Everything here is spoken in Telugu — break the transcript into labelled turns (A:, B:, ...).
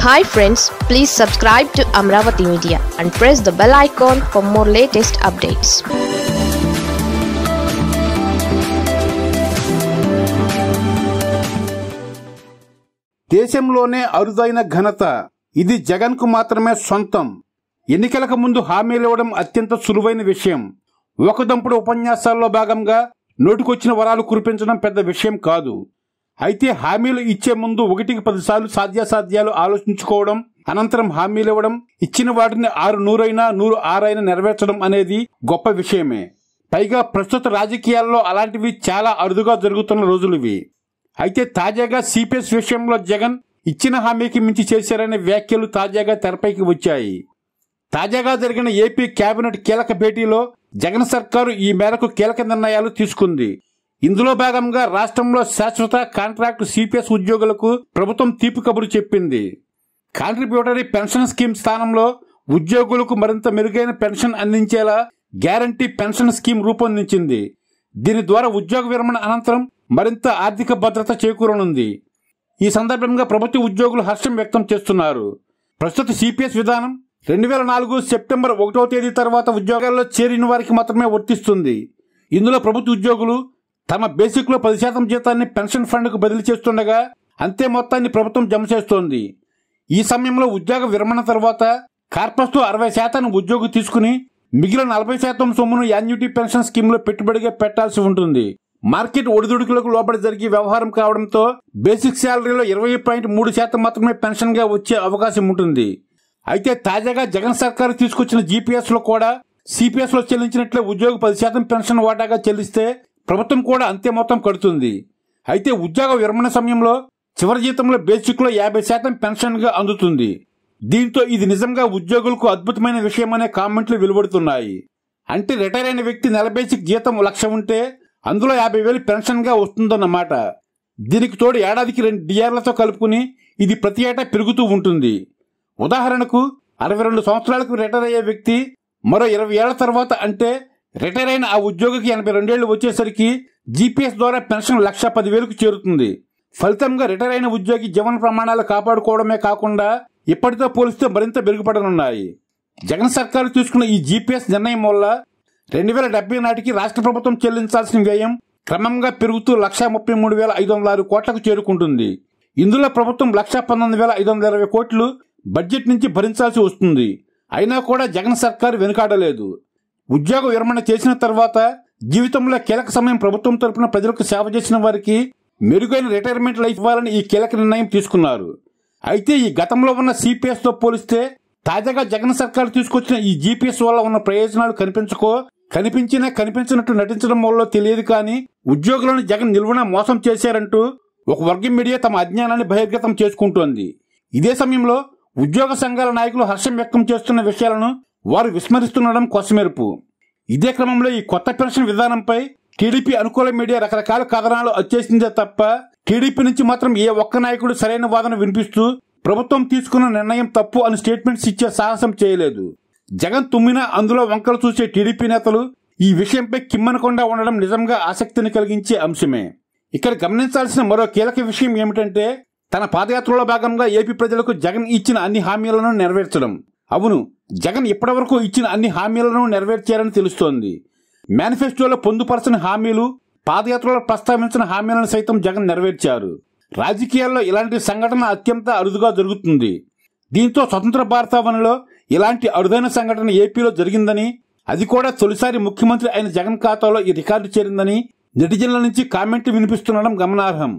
A: hi friends please subscribe to Amaravati media and press the bell icon for more latest updates దేశంలోనే అరుదైన ఘనత ఇది జగన్కు మాత్రమే సొంతం ఎన్నికలకు ముందు హామీలు ఇవ్వడం అత్యంత సులువైన విషయం ఒకదంపుడు ఉపన్యాసాల్లో భాగంగా నోటికొచ్చిన వరాలు కురిపించడం పెద్ద విషయం కాదు అయితే హామీలు ఇచ్చే ముందు ఒకటికి పదిసార్లు సాధ్యాసాధ్యాలు ఆలోచించుకోవడం అనంతరం హామీలు ఇవ్వడం ఇచ్చిన వాటిని ఆరు నూరైనా నూరు ఆరైనా నెరవేర్చడం అనేది గొప్ప విషయమే పైగా ప్రస్తుత రాజకీయాల్లో అలాంటివి చాలా అరుదుగా జరుగుతున్న రోజులు ఇవి అయితే తాజాగా సిపిఎస్ విషయంలో జగన్ ఇచ్చిన హామీకి మించి చేశారనే వ్యాఖ్యలు తాజాగా తెరపైకి వచ్చాయి తాజాగా జరిగిన ఏపీ కేబినెట్ కీలక భేటీలో జగన్ సర్కారు ఈ మేరకు కీలక నిర్ణయాలు తీసుకుంది ఇందులో భాగంగా రాష్ట్రంలో శాశ్వత కాంట్రాక్ట్ సిపిఎస్ ఉద్యోగులకు ప్రభుత్వం తీపి కబురు చెప్పింది కాంట్రిబ్యూటరీ పెన్షన్ స్కీమ్ స్థానంలో ఉద్యోగులకు మరింత మెరుగైన పెన్షన్ అందించేలా గ్యారంటీ పెన్షన్ స్కీమ్ రూపొందించింది దీని ద్వారా ఉద్యోగ విరమణ అనంతరం మరింత ఆర్థిక భద్రత చేకూరనుంది ఈ సందర్భంగా ప్రభుత్వ ఉద్యోగులు హర్షం వ్యక్తం చేస్తున్నారు ప్రస్తుత సిపిఎస్ విధానం రెండు వేల నాలుగు సెప్టెంబర్ ఒకటో తేదీ తర్వాత ఉద్యోగాల్లో చేరిన వారికి మాత్రమే వర్తిస్తుంది ఇందులో ప్రభుత్వ ఉద్యోగులు తమ బేసిక్లో పది శాతం జీతాన్ని పెన్షన్ ఫండ్కు బదిలీ చేస్తుండగా అంతే మొత్తాన్ని ప్రభుత్వం జమ చేస్తోంది ఈ సమయంలో ఉద్యోగ విరమణ తర్వాత కార్పస్తో అరవై శాతాన్ని ఉద్యోగి తీసుకుని మిగిలిన నలభై శాతం సొమ్మును యాన్యుటీ పెన్షన్ స్కీమ్లో పెట్టుబడిగా పెట్టాల్సి ఉంటుంది మార్కెట్ ఒడిదుడుకులకు లోబడి జరిగే వ్యవహారం కావడంతో బేసిక్ శాలరీలో ఇరవై పాయింట్ మూడు శాతం మాత్రమే పెన్షన్గా వచ్చే అవకాశం ఉంటుంది అయితే తాజాగా జగన్ సర్కారు తీసుకొచ్చిన జీపీఎస్లో కూడా లో చెల్లించినట్లే ఉద్యోగి పది శాతం పెన్షన్ వాటాగా చెల్లిస్తే ప్రభుత్వం కూడా అంతే మొత్తం కడుతుంది అయితే ఉద్యోగ విరమణ సమయంలో చివరి జీతంలో బేసిక్లో యాభై శాతం పెన్షన్గా అందుతుంది దీంతో ఇది నిజంగా ఉద్యోగులకు అద్భుతమైన విషయమనే కామెంట్లు వెలువడుతున్నాయి అంటే రిటైర్ అయిన వ్యక్తి నెల బేసిక్ జీతం లక్ష ఉంటే అందులో యాభై వేలు పెన్షన్గా వస్తుందన్నమాట దీనికి తోడు ఏడాదికి రెండు డిఆర్లతో కలుపుకుని ఇది ప్రతి ఏటా పెరుగుతూ ఉంటుంది ఉదాహరణకు అరవై రెండు సంవత్సరాలకు రిటైర్ అయ్యే వ్యక్తి మరో ఇరవై ఏళ్ల తర్వాత అంటే రిటైర్ అయిన ఆ ఉద్యోగికి ఎనభై రెండేళ్లు వచ్చేసరికి జీపీఎస్ ద్వారా పెన్షన్ లక్ష పదివేలకు చేరుతుంది ఫలితంగా రిటైర్ అయిన ఉద్యోగి జీవన ప్రమాణాలు కాపాడుకోవడమే కాకుండా ఇప్పటితో పోలిస్తే మరింత మెరుగుపడనున్నాయి జగన్ సర్కారు తీసుకున్న ఈ జీపీఎస్ నిర్ణయం వల్ల రెండు వేల డెబ్బై నాటికి రాష్ట్ర ప్రభుత్వం చెల్లించాల్సిన వ్యయం క్రమంగా పెరుగుతూ లక్షా ముప్పై మూడు వేల ఐదు వందల ఆరు కోట్లకు చేరుకుంటుంది ఇందులో ప్రభుత్వం లక్షా పంతొమ్మిది వేల ఐదు వందల ఇరవై కోట్లు బడ్జెట్ నుంచి భరించాల్సి వస్తుంది అయినా కూడా జగన్ సర్కారు వెనుకాడలేదు ఉద్యోగ విరమణ చేసిన తర్వాత జీవితంలో కీలక సమయం ప్రభుత్వం తరపున ప్రజలకు సేవ చేసిన వారికి మెరుగైన రిటైర్మెంట్ లైఫ్ ఇవ్వాలని ఈ కీలక నిర్ణయం తీసుకున్నారు అయితే ఈ గతంలో ఉన్న తో పోలిస్తే తాజాగా జగన్ సర్కార్ తీసుకొచ్చిన ఈ జీపీఎస్ వల్ల ఉన్న ప్రయోజనాలు కనిపించుకో కనిపించినా కనిపించినట్టు నటించడం వల్ల తెలియదు కానీ ఉద్యోగులను జగన్ నిల్వన మోసం చేశారంటూ ఒక వర్గం మీడియా తమ అజ్ఞానాన్ని బహిర్గతం చేసుకుంటోంది ఇదే సమయంలో ఉద్యోగ సంఘాల నాయకులు హర్షం వ్యక్తం చేస్తున్న విషయాలను వారు విస్మరిస్తుండడం కొసమెరుపు ఇదే క్రమంలో ఈ కొత్త పెన్షన్ విధానంపై టీడీపీ అనుకూల మీడియా రకరకాల కథనాలు వచ్చేసిందే తప్ప టీడీపీ నుంచి మాత్రం ఏ ఒక్క నాయకుడు సరైన వాదన వినిపిస్తూ ప్రభుత్వం తీసుకున్న నిర్ణయం తప్పు అని స్టేట్మెంట్స్ ఇచ్చే సాహసం చేయలేదు జగన్ తుమ్మినా అందులో వంకలు చూసే టీడీపీ నేతలు ఈ విషయంపై కిమ్మనకుండా ఉండడం నిజంగా ఆసక్తిని కలిగించే అంశమే ఇక్కడ గమనించాల్సిన మరో కీలక విషయం ఏమిటంటే తన పాదయాత్రలో భాగంగా ఏపీ ప్రజలకు జగన్ ఇచ్చిన అన్ని హామీలను నెరవేర్చడం అవును జగన్ ఇప్పటివరకు ఇచ్చిన అన్ని హామీలను నెరవేర్చారని తెలుస్తోంది మేనిఫెస్టోలో పొందుపరచిన హామీలు పాదయాత్రలో ప్రస్తావించిన హామీలను సైతం జగన్ నెరవేర్చారు రాజకీయాల్లో ఇలాంటి సంఘటన అత్యంత అరుదుగా జరుగుతుంది దీంతో స్వతంత్ర భారతావనిలో ఇలాంటి అరుదైన సంఘటన ఏపీలో జరిగిందని అది కూడా తొలిసారి ముఖ్యమంత్రి అయిన జగన్ ఖాతాలో ఈ రికార్డు చేరిందని నెటిజన్ల నుంచి కామెంట్ వినిపిస్తుండడం గమనార్హం